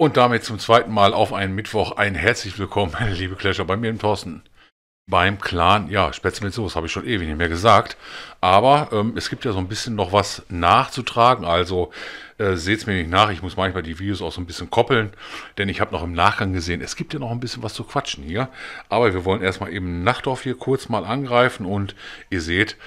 Und damit zum zweiten Mal auf einen Mittwoch ein herzlich willkommen, liebe Clasher, bei mir im Thorsten. Beim Clan, ja, Spätzle mit Soße habe ich schon ewig nicht mehr gesagt. Aber ähm, es gibt ja so ein bisschen noch was nachzutragen. Also äh, seht es mir nicht nach, ich muss manchmal die Videos auch so ein bisschen koppeln. Denn ich habe noch im Nachgang gesehen, es gibt ja noch ein bisschen was zu quatschen hier. Aber wir wollen erstmal eben Nachtdorf hier kurz mal angreifen. Und ihr seht,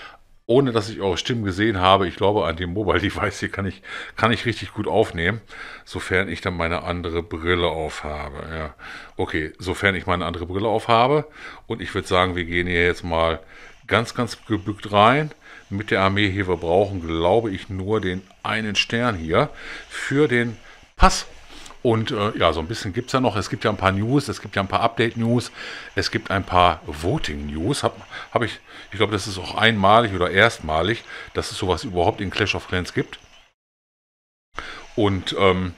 ohne dass ich eure Stimmen gesehen habe. Ich glaube, an dem Mobile Device hier kann ich, kann ich richtig gut aufnehmen, sofern ich dann meine andere Brille aufhabe. Ja. Okay, sofern ich meine andere Brille aufhabe. Und ich würde sagen, wir gehen hier jetzt mal ganz, ganz gebückt rein mit der Armee hier. Wir brauchen, glaube ich, nur den einen Stern hier für den Pass und äh, ja, so ein bisschen gibt es ja noch. Es gibt ja ein paar News, es gibt ja ein paar Update-News, es gibt ein paar Voting-News. Habe hab ich, ich glaube, das ist auch einmalig oder erstmalig, dass es sowas überhaupt in Clash of Clans gibt. Und ähm,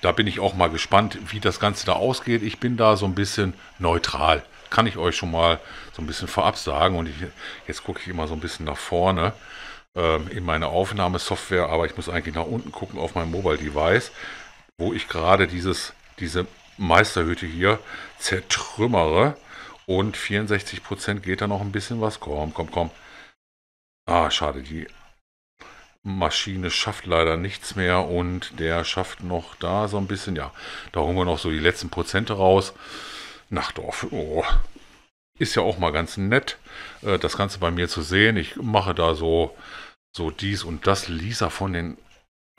da bin ich auch mal gespannt, wie das Ganze da ausgeht. Ich bin da so ein bisschen neutral. Kann ich euch schon mal so ein bisschen vorab sagen. Und ich, jetzt gucke ich immer so ein bisschen nach vorne ähm, in meine Aufnahmesoftware, aber ich muss eigentlich nach unten gucken auf mein Mobile Device wo ich gerade dieses, diese Meisterhütte hier zertrümmere. Und 64% geht da noch ein bisschen was. Komm, komm, komm. Ah, schade, die Maschine schafft leider nichts mehr und der schafft noch da so ein bisschen. Ja, da holen wir noch so die letzten Prozente raus. Nachtdorf, oh. Ist ja auch mal ganz nett, äh, das Ganze bei mir zu sehen. Ich mache da so, so dies und das. Lisa von den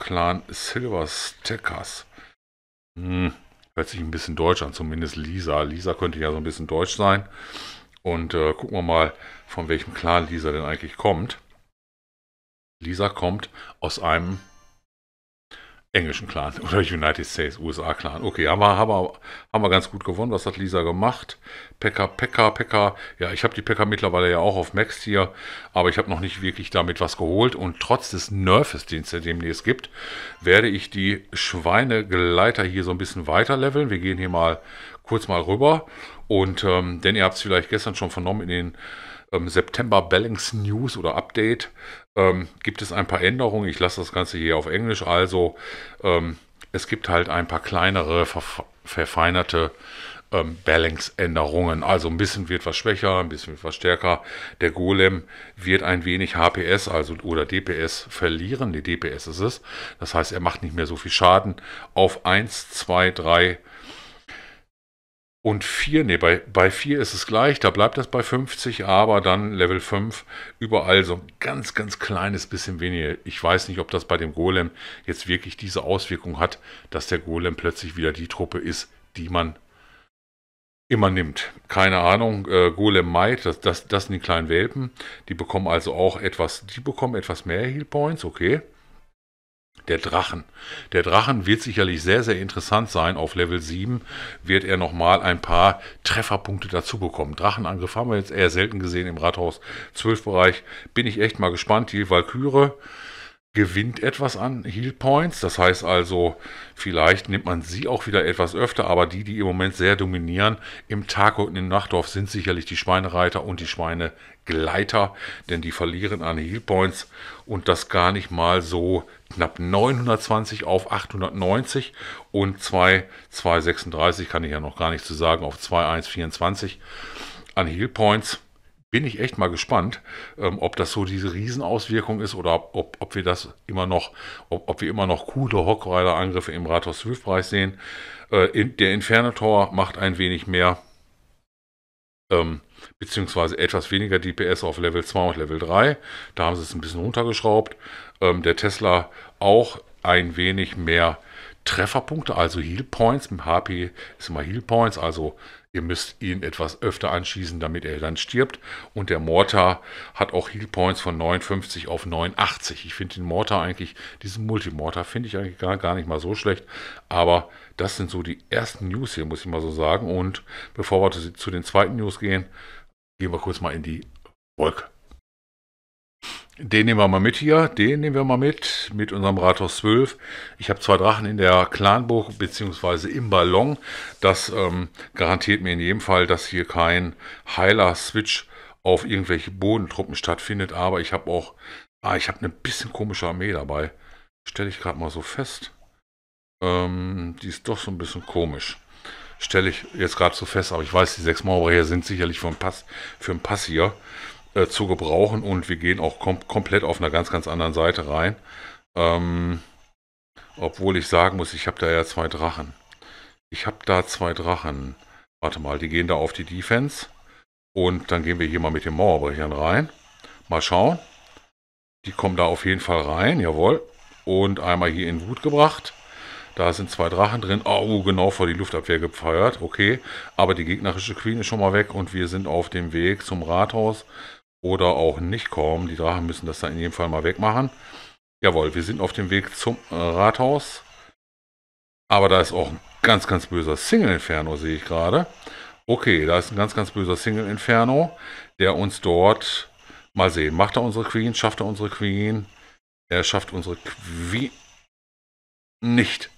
Clan Silver Stackers. Hm, hört sich ein bisschen deutsch an, zumindest Lisa. Lisa könnte ja so ein bisschen deutsch sein. Und äh, gucken wir mal, von welchem Clan Lisa denn eigentlich kommt. Lisa kommt aus einem englischen Clan oder United States USA Clan. Okay, haben wir, haben, wir, haben wir ganz gut gewonnen. Was hat Lisa gemacht? Pekka, Pekka, Pekka. Ja, ich habe die Pekka mittlerweile ja auch auf Max hier, aber ich habe noch nicht wirklich damit was geholt. Und trotz des Nerfes, den es demnächst gibt, werde ich die Schweinegleiter hier so ein bisschen weiter leveln. Wir gehen hier mal kurz mal rüber. Und ähm, denn ihr habt es vielleicht gestern schon vernommen in den ähm, September Balance News oder Update ähm, gibt es ein paar Änderungen. Ich lasse das Ganze hier auf Englisch. Also ähm, es gibt halt ein paar kleinere, ver verfeinerte ähm, Balance-Änderungen. Also ein bisschen wird was schwächer, ein bisschen wird was stärker. Der Golem wird ein wenig HPS also oder DPS verlieren. Die DPS ist es. Das heißt, er macht nicht mehr so viel Schaden. Auf 1, 2, 3, 4 und 4, nee, bei, bei 4 ist es gleich, da bleibt das bei 50, aber dann Level 5 überall so ein ganz, ganz kleines bisschen weniger. Ich weiß nicht, ob das bei dem Golem jetzt wirklich diese Auswirkung hat, dass der Golem plötzlich wieder die Truppe ist, die man immer nimmt. Keine Ahnung, äh, Golem Might, das, das, das sind die kleinen Welpen, die bekommen also auch etwas, die bekommen etwas mehr Heal Points, okay. Der Drachen. Der Drachen wird sicherlich sehr, sehr interessant sein. Auf Level 7 wird er nochmal ein paar Trefferpunkte dazu bekommen. Drachenangriff haben wir jetzt eher selten gesehen im Rathaus 12-Bereich. Bin ich echt mal gespannt. Die Valkyrie gewinnt etwas an Heal Points. Das heißt also, vielleicht nimmt man sie auch wieder etwas öfter, aber die, die im Moment sehr dominieren, im Tag und im Nachtdorf sind sicherlich die Schweinereiter und die Schweinegleiter, denn die verlieren an Heal Points und das gar nicht mal so knapp 920 auf 890 und 2,236 kann ich ja noch gar nicht zu sagen, auf 2124 an Heal Points bin ich echt mal gespannt, ähm, ob das so diese Riesenauswirkung ist oder ob, ob, ob wir das immer noch, ob, ob wir immer noch coole Hockrider-Angriffe im Rathaus Swift-Preis sehen. Äh, in, der Infernator macht ein wenig mehr, ähm, beziehungsweise etwas weniger DPS auf Level 2 und Level 3. Da haben sie es ein bisschen runtergeschraubt. Ähm, der Tesla auch ein wenig mehr Trefferpunkte, also Heal Points. Mit HP ist immer Heal Points, also Ihr müsst ihn etwas öfter anschießen, damit er dann stirbt. Und der Mortar hat auch Heal Points von 59 auf 89. Ich finde den Mortar eigentlich, diesen Multimortar finde ich eigentlich gar, gar nicht mal so schlecht. Aber das sind so die ersten News hier, muss ich mal so sagen. Und bevor wir zu den zweiten News gehen, gehen wir kurz mal in die Wolke. Den nehmen wir mal mit hier, den nehmen wir mal mit, mit unserem Rathaus 12. Ich habe zwei Drachen in der Clanburg bzw. im Ballon. Das ähm, garantiert mir in jedem Fall, dass hier kein heiler Switch auf irgendwelche Bodentruppen stattfindet. Aber ich habe auch, ah, ich habe eine bisschen komische Armee dabei. Stelle ich gerade mal so fest. Ähm, die ist doch so ein bisschen komisch stelle ich jetzt gerade so fest, aber ich weiß, die sechs Maurer hier sind sicherlich für einen Pass, für einen Pass hier äh, zu gebrauchen und wir gehen auch kom komplett auf einer ganz, ganz anderen Seite rein. Ähm, obwohl ich sagen muss, ich habe da ja zwei Drachen. Ich habe da zwei Drachen. Warte mal, die gehen da auf die Defense. Und dann gehen wir hier mal mit den Mauerbrechern rein. Mal schauen. Die kommen da auf jeden Fall rein, jawohl. Und einmal hier in Wut gebracht. Da sind zwei Drachen drin. Oh, genau vor die Luftabwehr gefeuert. Okay, aber die gegnerische Queen ist schon mal weg und wir sind auf dem Weg zum Rathaus oder auch nicht kommen. Die Drachen müssen das dann in jedem Fall mal wegmachen. Jawohl, wir sind auf dem Weg zum äh, Rathaus. Aber da ist auch ein ganz, ganz böser Single-Inferno, sehe ich gerade. Okay, da ist ein ganz, ganz böser Single-Inferno, der uns dort... Mal sehen, macht er unsere Queen, schafft er unsere Queen? Er schafft unsere Queen nicht.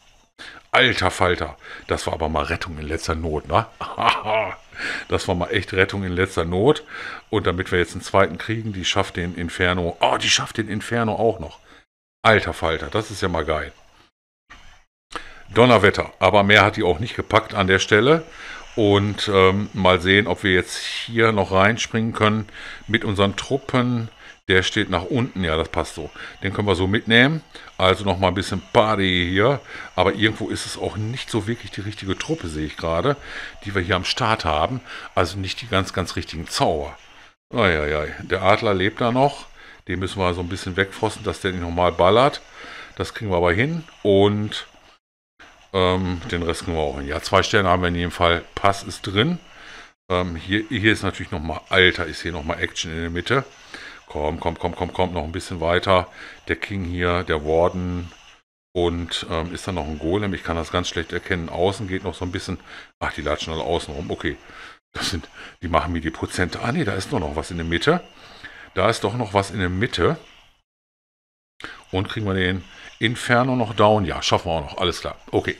Alter Falter, das war aber mal Rettung in letzter Not, ne? Das war mal echt Rettung in letzter Not. Und damit wir jetzt einen zweiten kriegen, die schafft den Inferno. Oh, die schafft den Inferno auch noch. Alter Falter, das ist ja mal geil. Donnerwetter, aber mehr hat die auch nicht gepackt an der Stelle. Und ähm, mal sehen, ob wir jetzt hier noch reinspringen können mit unseren Truppen. Der steht nach unten, ja, das passt so. Den können wir so mitnehmen. Also nochmal ein bisschen Party hier. Aber irgendwo ist es auch nicht so wirklich die richtige Truppe, sehe ich gerade, die wir hier am Start haben. Also nicht die ganz, ganz richtigen Zauber. ja. der Adler lebt da noch. Den müssen wir so ein bisschen wegfrosten, dass der nicht nochmal ballert. Das kriegen wir aber hin. Und ähm, den Rest kriegen wir auch hin. Ja, zwei Sterne haben wir in jedem Fall. Pass ist drin. Ähm, hier, hier ist natürlich nochmal, alter, ist hier nochmal Action in der Mitte. Komm, komm, komm, komm, komm, noch ein bisschen weiter. Der King hier, der Warden. Und ähm, ist da noch ein Golem? Ich kann das ganz schlecht erkennen. Außen geht noch so ein bisschen. Ach, die latschen alle außen rum. Okay. Das sind, die machen mir die Prozente. Ah, nee, da ist doch noch was in der Mitte. Da ist doch noch was in der Mitte. Und kriegen wir den Inferno noch down? Ja, schaffen wir auch noch. Alles klar. Okay.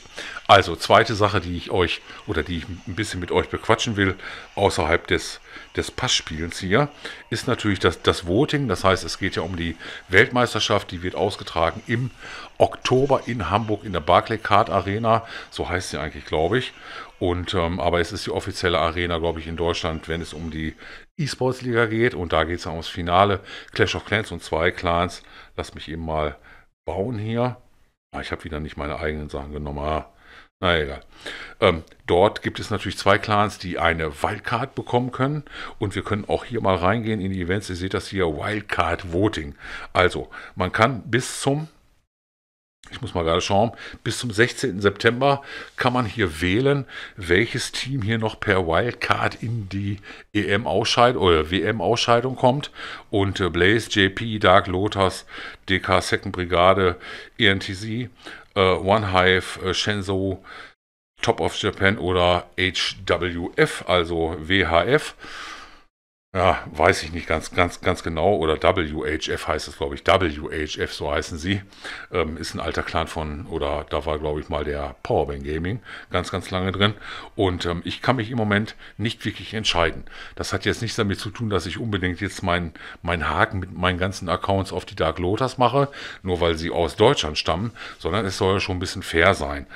Also, zweite Sache, die ich euch oder die ich ein bisschen mit euch bequatschen will, außerhalb des, des Passspielens hier, ist natürlich das, das Voting. Das heißt, es geht ja um die Weltmeisterschaft, die wird ausgetragen im Oktober in Hamburg in der Barclay Card Arena. So heißt sie eigentlich, glaube ich. Und, ähm, aber es ist die offizielle Arena, glaube ich, in Deutschland, wenn es um die E-Sports-Liga geht. Und da geht es ums Finale Clash of Clans und zwei Clans. Lass mich eben mal bauen hier. Ah, ich habe wieder nicht meine eigenen Sachen genommen. Ah, na egal. Ähm, dort gibt es natürlich zwei Clans, die eine Wildcard bekommen können. Und wir können auch hier mal reingehen in die Events. Ihr seht das hier, Wildcard Voting. Also, man kann bis zum, ich muss mal gerade schauen, bis zum 16. September kann man hier wählen, welches Team hier noch per Wildcard in die EM-Ausscheidung oder WM-Ausscheidung kommt. Und äh, Blaze, JP, Dark Lotus, DK Second Brigade, ENTC äh, Hive, äh, Shenzhou, Top of Japan oder HWF, also WHF ja, weiß ich nicht ganz, ganz, ganz genau. Oder WHF heißt es, glaube ich. WHF, so heißen sie. Ähm, ist ein alter Clan von, oder da war, glaube ich, mal der Powerbank Gaming ganz, ganz lange drin. Und ähm, ich kann mich im Moment nicht wirklich entscheiden. Das hat jetzt nichts damit zu tun, dass ich unbedingt jetzt meinen mein Haken mit meinen ganzen Accounts auf die Dark Lotus mache, nur weil sie aus Deutschland stammen, sondern es soll ja schon ein bisschen fair sein.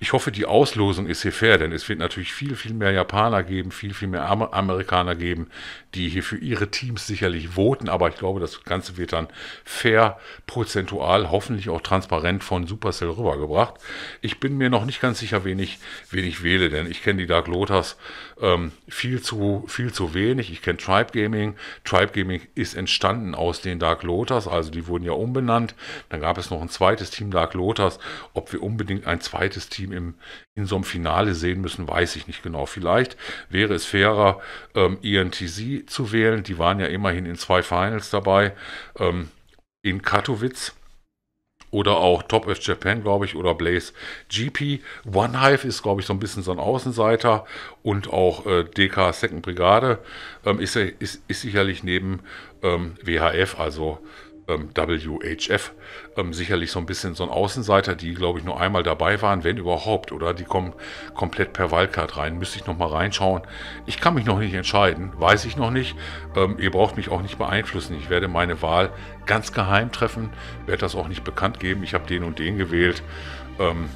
Ich hoffe, die Auslosung ist hier fair, denn es wird natürlich viel, viel mehr Japaner geben, viel, viel mehr Amerikaner geben, die hier für ihre Teams sicherlich voten. Aber ich glaube, das Ganze wird dann fair, prozentual, hoffentlich auch transparent von Supercell rübergebracht. Ich bin mir noch nicht ganz sicher, wen ich, wen ich wähle, denn ich kenne die Dark Lotus ähm, viel, zu, viel zu wenig. Ich kenne Tribe Gaming. Tribe Gaming ist entstanden aus den Dark Lotus, also die wurden ja umbenannt. Dann gab es noch ein zweites Team Dark Lotus. Ob wir unbedingt ein zweites Team ihn im, in so einem Finale sehen müssen, weiß ich nicht genau. Vielleicht wäre es fairer, ähm, ENTC zu wählen. Die waren ja immerhin in zwei Finals dabei. Ähm, in Katowice oder auch Top of Japan, glaube ich, oder Blaze GP. One Hive ist, glaube ich, so ein bisschen so ein Außenseiter und auch äh, DK Second Brigade ähm, ist, ist, ist, sicherlich neben ähm, WHF, also ähm, WHF ähm, sicherlich so ein bisschen so ein Außenseiter, die glaube ich nur einmal dabei waren, wenn überhaupt, oder die kommen komplett per Wildcard rein. Müsste ich nochmal reinschauen. Ich kann mich noch nicht entscheiden, weiß ich noch nicht. Ähm, ihr braucht mich auch nicht beeinflussen. Ich werde meine Wahl ganz geheim treffen, werde das auch nicht bekannt geben. Ich habe den und den gewählt. Ich ähm,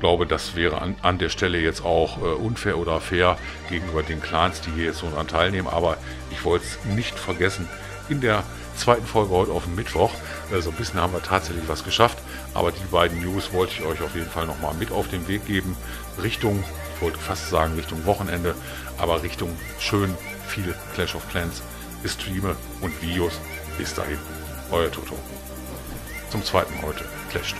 glaube, das wäre an, an, der Stelle jetzt auch äh, unfair oder fair gegenüber den Clans, die hier jetzt so dran teilnehmen. Aber ich wollte es nicht vergessen, in der zweiten Folge heute auf dem Mittwoch. So also ein bisschen haben wir tatsächlich was geschafft, aber die beiden News wollte ich euch auf jeden Fall nochmal mit auf den Weg geben. Richtung, ich wollte fast sagen Richtung Wochenende, aber Richtung schön viel Clash of Clans, Streame und Videos. Bis dahin, euer Toto. Zum zweiten heute, Clash.